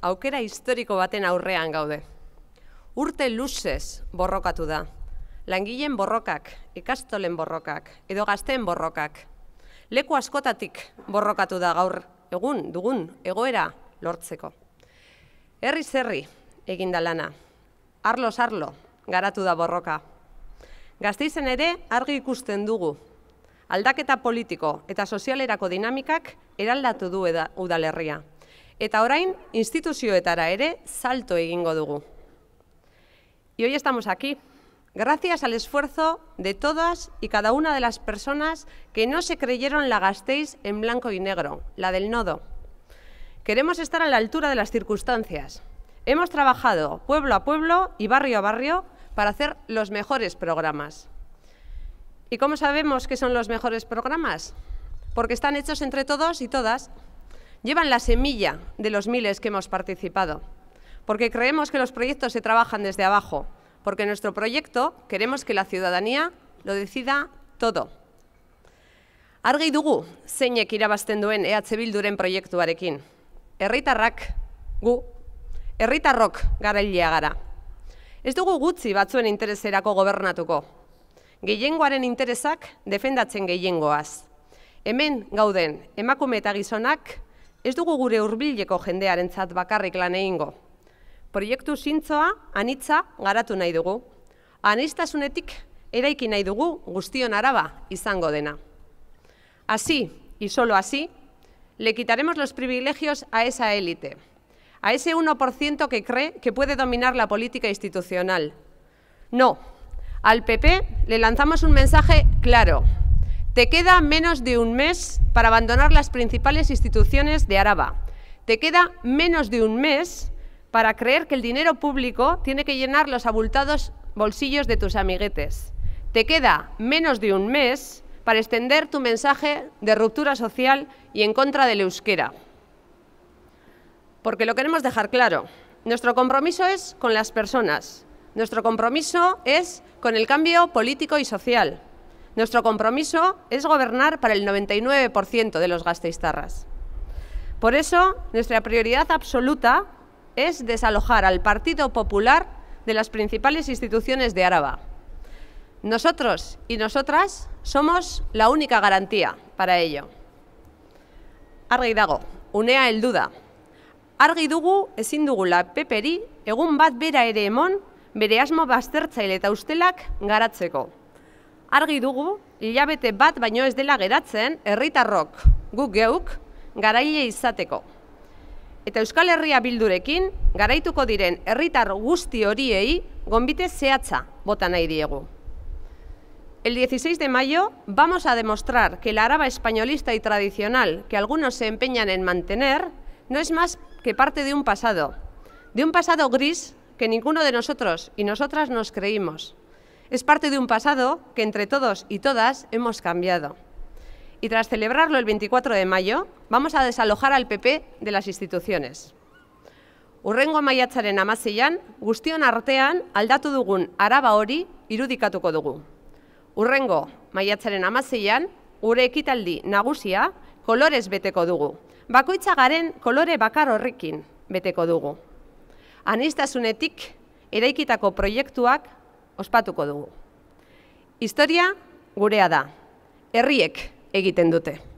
aukera historiko baten aurrean gaude. Urte luzez borrokatu da. Langileen borrokak, ikastolen borrokak, edo gazteen borrokak. Leku askotatik borrokatu da gaur egun dugun egoera lortzeko. Herri zerri egin da lana. Arlo sarlo garatu da borroka. Gazteizen ere argi ikusten dugu. Aldaketa politiko eta sozialerako dinamikak eraldatu du udalerria. Etaorain, orain, instituzioetara salto egingo dugu. Y hoy estamos aquí, gracias al esfuerzo de todas y cada una de las personas que no se creyeron la gastéis en blanco y negro, la del nodo. Queremos estar a la altura de las circunstancias. Hemos trabajado pueblo a pueblo y barrio a barrio para hacer los mejores programas. ¿Y cómo sabemos que son los mejores programas? Porque están hechos entre todos y todas. llevan la semilla de los miles que hemos participado, porque creemos que los proyectos se trabajan desde abajo, porque nuestro proyecto queremos que la ciudadanía lo decida todo. Argei dugu, zeinek irabazten duen EH Bilduren proiektuarekin. Herritarrak gu, herritarrok garailea gara. Ez dugu gutxi batzuen intereserako gobernatuko. Gehiengoaren interesak defendatzen gehiengoaz. Hemen gauden, emakume eta gizonak Es dugu gure hurbileko jendearentzat bakarrik lan Claneingo Proiektu zintzoa, anitza, garatu nahi dugu. Anistasunetik eraiki nahi dugu guztion araba izango dena. Así, y solo así, le quitaremos los privilegios a esa élite, a ese 1% que cree que puede dominar la política institucional. No, al PP le lanzamos un mensaje claro, te queda menos de un mes para abandonar las principales instituciones de Araba. Te queda menos de un mes para creer que el dinero público tiene que llenar los abultados bolsillos de tus amiguetes. Te queda menos de un mes para extender tu mensaje de ruptura social y en contra del euskera. Porque lo queremos dejar claro, nuestro compromiso es con las personas, nuestro compromiso es con el cambio político y social, nuestro compromiso es gobernar para el 99% de los gasteiztarras. Por eso, nuestra prioridad absoluta es desalojar al Partido Popular de las principales instituciones de Araba. Nosotros y nosotras somos la única garantía para ello. Argi dago, unea el duda. Argi dugu ezin la peperi egun bat bera ere emon bere asmo garatzeko. argi dugu hilabete bat baino ez dela geratzen herritarrok guk geuk garaile izateko. Eta Euskal Herria bildurekin garaituko diren herritar guzti horiei gonbite zehatza bota nahi diegu. El 16 de mayo vamos a demostrar que la araba españolista y tradicional que algunos se empeñan en mantener no es más que parte de un pasado, de un pasado gris que ninguno de nosotros y nosotras nos creímos, es parte de un pasado que entre todos y todas hemos cambiado. Y tras celebrarlo el 24 de mayo, vamos a desalojar al PP de las instituciones. Urrengo maiatzaren amaseian, guztion artean aldatu dugun araba hori irudikatuko dugu. Urrengo maiatzaren amaseian, gure ekitaldi nagusia kolorez beteko dugu. Bakoitza garen kolore bakar horrekin beteko dugu. Anistasunetik eraikitako proiektuak ospatuko dugu. Historia gurea da, herriek egiten dute.